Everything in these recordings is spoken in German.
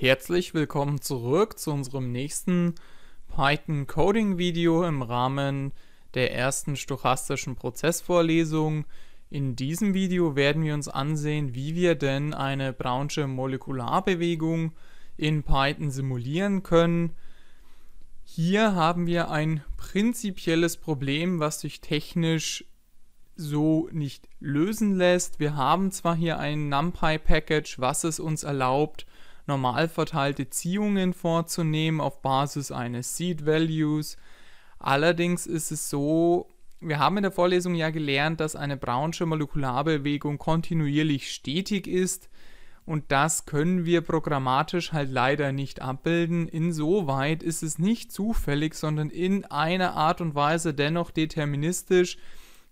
Herzlich willkommen zurück zu unserem nächsten Python Coding Video im Rahmen der ersten stochastischen Prozessvorlesung. In diesem Video werden wir uns ansehen, wie wir denn eine Brownsche Molekularbewegung in Python simulieren können. Hier haben wir ein prinzipielles Problem, was sich technisch so nicht lösen lässt. Wir haben zwar hier ein NumPy-Package, was es uns erlaubt, normal verteilte Ziehungen vorzunehmen auf Basis eines Seed Values. Allerdings ist es so, wir haben in der Vorlesung ja gelernt, dass eine Brownsche Molekularbewegung kontinuierlich stetig ist und das können wir programmatisch halt leider nicht abbilden. Insoweit ist es nicht zufällig, sondern in einer Art und Weise dennoch deterministisch,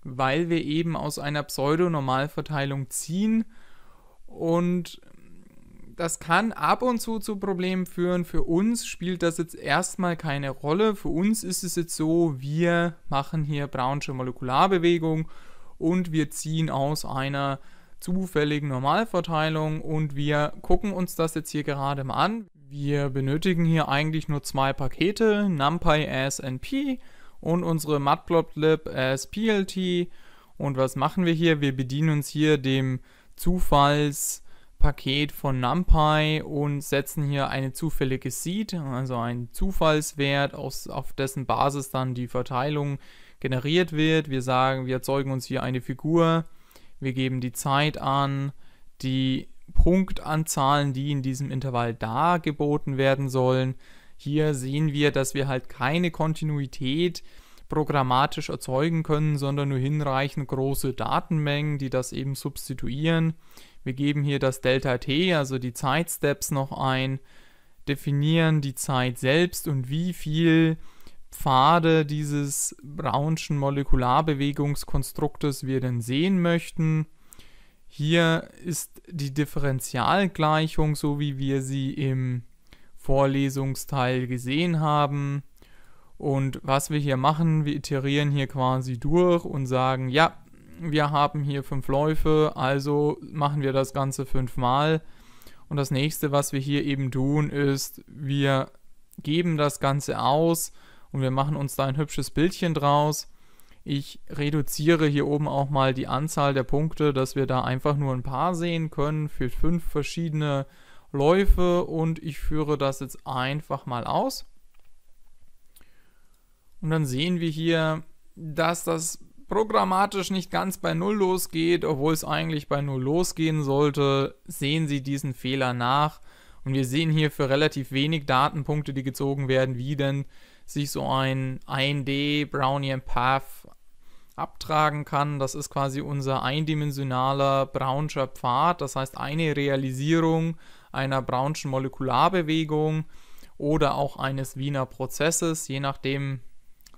weil wir eben aus einer Pseudonormalverteilung ziehen und das kann ab und zu zu Problemen führen. Für uns spielt das jetzt erstmal keine Rolle. Für uns ist es jetzt so, wir machen hier Brownsche Molekularbewegung und wir ziehen aus einer zufälligen Normalverteilung und wir gucken uns das jetzt hier gerade mal an. Wir benötigen hier eigentlich nur zwei Pakete, NumPy as NP und unsere matplotlib as PLT. Und was machen wir hier? Wir bedienen uns hier dem Zufalls- Paket von NumPy und setzen hier eine zufällige Seed, also einen Zufallswert, aus, auf dessen Basis dann die Verteilung generiert wird. Wir sagen, wir erzeugen uns hier eine Figur, wir geben die Zeit an, die Punktanzahlen, die in diesem Intervall dargeboten werden sollen. Hier sehen wir, dass wir halt keine Kontinuität programmatisch erzeugen können, sondern nur hinreichend große Datenmengen, die das eben substituieren. Wir geben hier das Delta t, also die Zeitsteps noch ein, definieren die Zeit selbst und wie viel Pfade dieses Brownschen Molekularbewegungskonstruktes wir denn sehen möchten. Hier ist die Differentialgleichung, so wie wir sie im Vorlesungsteil gesehen haben. Und was wir hier machen, wir iterieren hier quasi durch und sagen, ja, wir haben hier fünf Läufe, also machen wir das Ganze fünfmal. Und das nächste, was wir hier eben tun, ist, wir geben das Ganze aus und wir machen uns da ein hübsches Bildchen draus. Ich reduziere hier oben auch mal die Anzahl der Punkte, dass wir da einfach nur ein paar sehen können für fünf verschiedene Läufe und ich führe das jetzt einfach mal aus. Und dann sehen wir hier, dass das programmatisch nicht ganz bei Null losgeht, obwohl es eigentlich bei Null losgehen sollte, sehen Sie diesen Fehler nach. Und wir sehen hier für relativ wenig Datenpunkte, die gezogen werden, wie denn sich so ein 1D Brownian Path abtragen kann. Das ist quasi unser eindimensionaler Brownscher Pfad, das heißt eine Realisierung einer Brownschen Molekularbewegung oder auch eines Wiener Prozesses, je nachdem,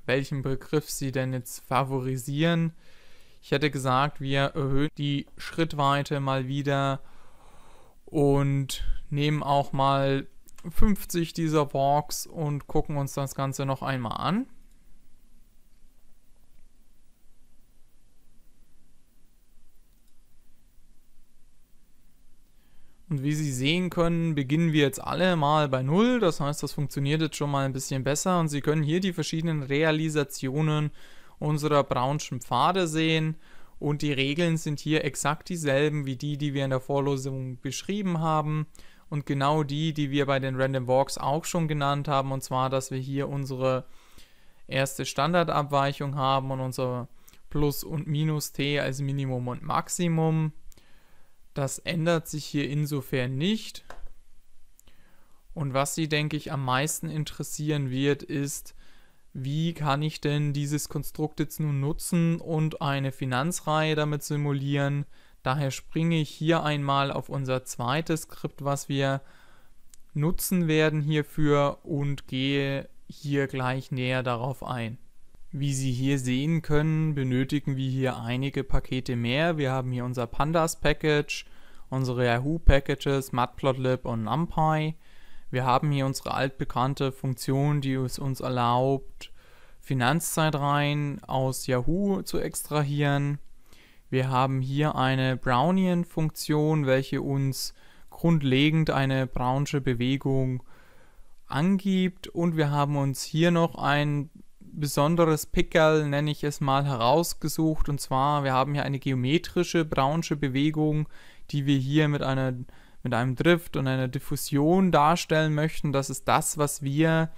welchen Begriff Sie denn jetzt favorisieren. Ich hätte gesagt, wir erhöhen die Schrittweite mal wieder und nehmen auch mal 50 dieser Walks und gucken uns das Ganze noch einmal an. Und wie Sie sehen können, beginnen wir jetzt alle mal bei Null. Das heißt, das funktioniert jetzt schon mal ein bisschen besser. Und Sie können hier die verschiedenen Realisationen unserer braunschen Pfade sehen. Und die Regeln sind hier exakt dieselben wie die, die wir in der Vorlosung beschrieben haben. Und genau die, die wir bei den Random Walks auch schon genannt haben. Und zwar, dass wir hier unsere erste Standardabweichung haben und unser Plus und Minus T als Minimum und Maximum das ändert sich hier insofern nicht. Und was Sie, denke ich, am meisten interessieren wird, ist, wie kann ich denn dieses Konstrukt jetzt nun nutzen und eine Finanzreihe damit simulieren. Daher springe ich hier einmal auf unser zweites Skript, was wir nutzen werden hierfür und gehe hier gleich näher darauf ein. Wie Sie hier sehen können, benötigen wir hier einige Pakete mehr. Wir haben hier unser Pandas Package, unsere Yahoo Packages, Matplotlib und NumPy. Wir haben hier unsere altbekannte Funktion, die es uns erlaubt, Finanzzeitreihen aus Yahoo zu extrahieren. Wir haben hier eine Brownian-Funktion, welche uns grundlegend eine brownsche Bewegung angibt. Und wir haben uns hier noch ein besonderes Pickerl, nenne ich es mal, herausgesucht. Und zwar, wir haben hier eine geometrische braunsche Bewegung, die wir hier mit, einer, mit einem Drift und einer Diffusion darstellen möchten. Das ist das, was wir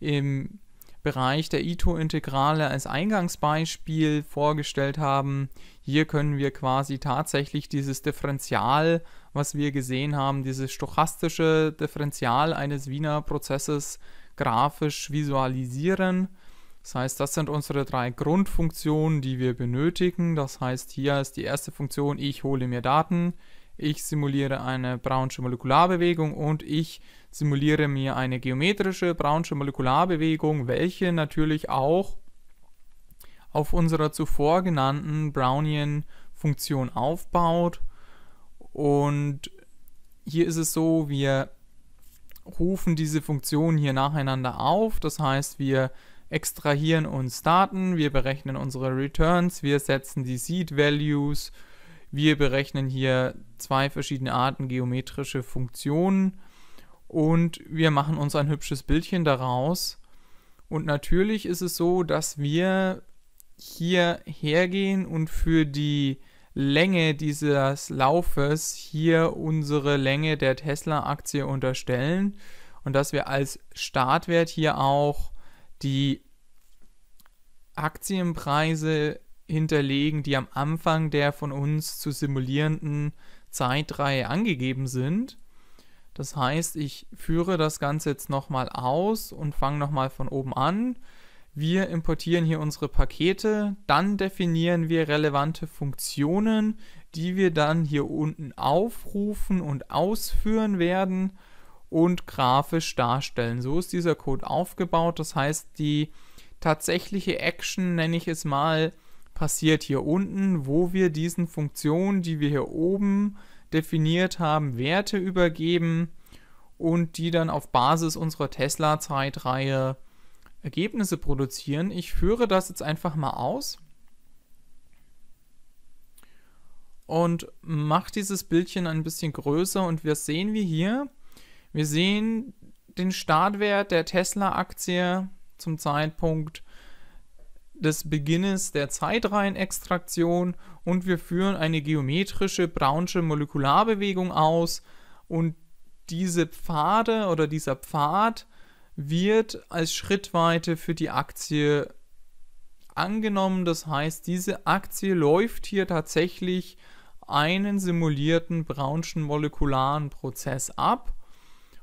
im Bereich der Ito-Integrale als Eingangsbeispiel vorgestellt haben. Hier können wir quasi tatsächlich dieses Differential, was wir gesehen haben, dieses stochastische Differential eines Wiener Prozesses grafisch visualisieren. Das heißt, das sind unsere drei Grundfunktionen, die wir benötigen. Das heißt, hier ist die erste Funktion, ich hole mir Daten, ich simuliere eine Brownsche Molekularbewegung und ich simuliere mir eine geometrische Brownsche Molekularbewegung, welche natürlich auch auf unserer zuvor genannten Brownian-Funktion aufbaut. Und hier ist es so, wir rufen diese Funktionen hier nacheinander auf. Das heißt, wir extrahieren und starten. Wir berechnen unsere Returns, wir setzen die Seed Values, wir berechnen hier zwei verschiedene Arten geometrische Funktionen und wir machen uns ein hübsches Bildchen daraus. Und natürlich ist es so, dass wir hier hergehen und für die Länge dieses Laufes hier unsere Länge der Tesla-Aktie unterstellen und dass wir als Startwert hier auch die Aktienpreise hinterlegen, die am Anfang der von uns zu simulierenden Zeitreihe angegeben sind. Das heißt, ich führe das Ganze jetzt nochmal aus und fange nochmal von oben an. Wir importieren hier unsere Pakete, dann definieren wir relevante Funktionen, die wir dann hier unten aufrufen und ausführen werden und grafisch darstellen. So ist dieser Code aufgebaut. Das heißt, die tatsächliche Action, nenne ich es mal, passiert hier unten, wo wir diesen Funktionen, die wir hier oben definiert haben, Werte übergeben und die dann auf Basis unserer Tesla-Zeitreihe Ergebnisse produzieren. Ich führe das jetzt einfach mal aus und mache dieses Bildchen ein bisschen größer und wir sehen wir hier, wir sehen den Startwert der Tesla-Aktie zum Zeitpunkt des Beginnes der Zeitreihenextraktion und wir führen eine geometrische braunsche Molekularbewegung aus und diese Pfade oder dieser Pfad wird als Schrittweite für die Aktie angenommen. Das heißt, diese Aktie läuft hier tatsächlich einen simulierten Brownschen molekularen Prozess ab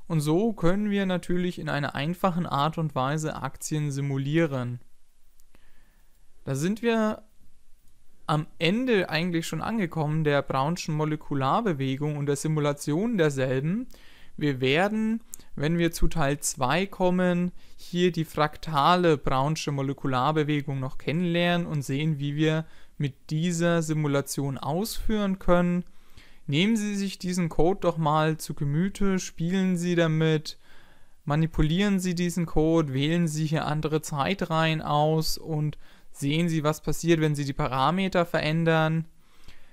und so können wir natürlich in einer einfachen Art und Weise Aktien simulieren. Da sind wir am Ende eigentlich schon angekommen der Brownschen Molekularbewegung und der Simulation derselben. Wir werden, wenn wir zu Teil 2 kommen, hier die fraktale Brownsche Molekularbewegung noch kennenlernen und sehen, wie wir mit dieser Simulation ausführen können Nehmen Sie sich diesen Code doch mal zu Gemüte, spielen Sie damit, manipulieren Sie diesen Code, wählen Sie hier andere Zeitreihen aus und sehen Sie, was passiert, wenn Sie die Parameter verändern.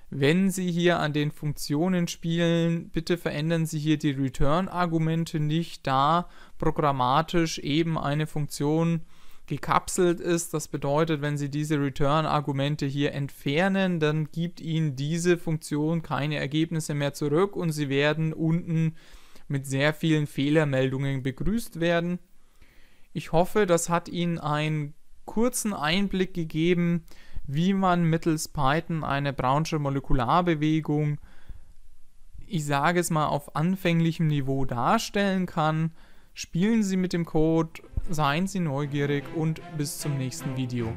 Wenn Sie hier an den Funktionen spielen, bitte verändern Sie hier die Return-Argumente nicht, da programmatisch eben eine Funktion äh, gekapselt ist. Das bedeutet, wenn Sie diese Return-Argumente hier entfernen, dann gibt Ihnen diese Funktion keine Ergebnisse mehr zurück und Sie werden unten mit sehr vielen Fehlermeldungen begrüßt werden. Ich hoffe, das hat Ihnen einen kurzen Einblick gegeben, wie man mittels Python eine Brownsche Molekularbewegung, ich sage es mal, auf anfänglichem Niveau darstellen kann. Spielen Sie mit dem Code seien Sie neugierig und bis zum nächsten Video.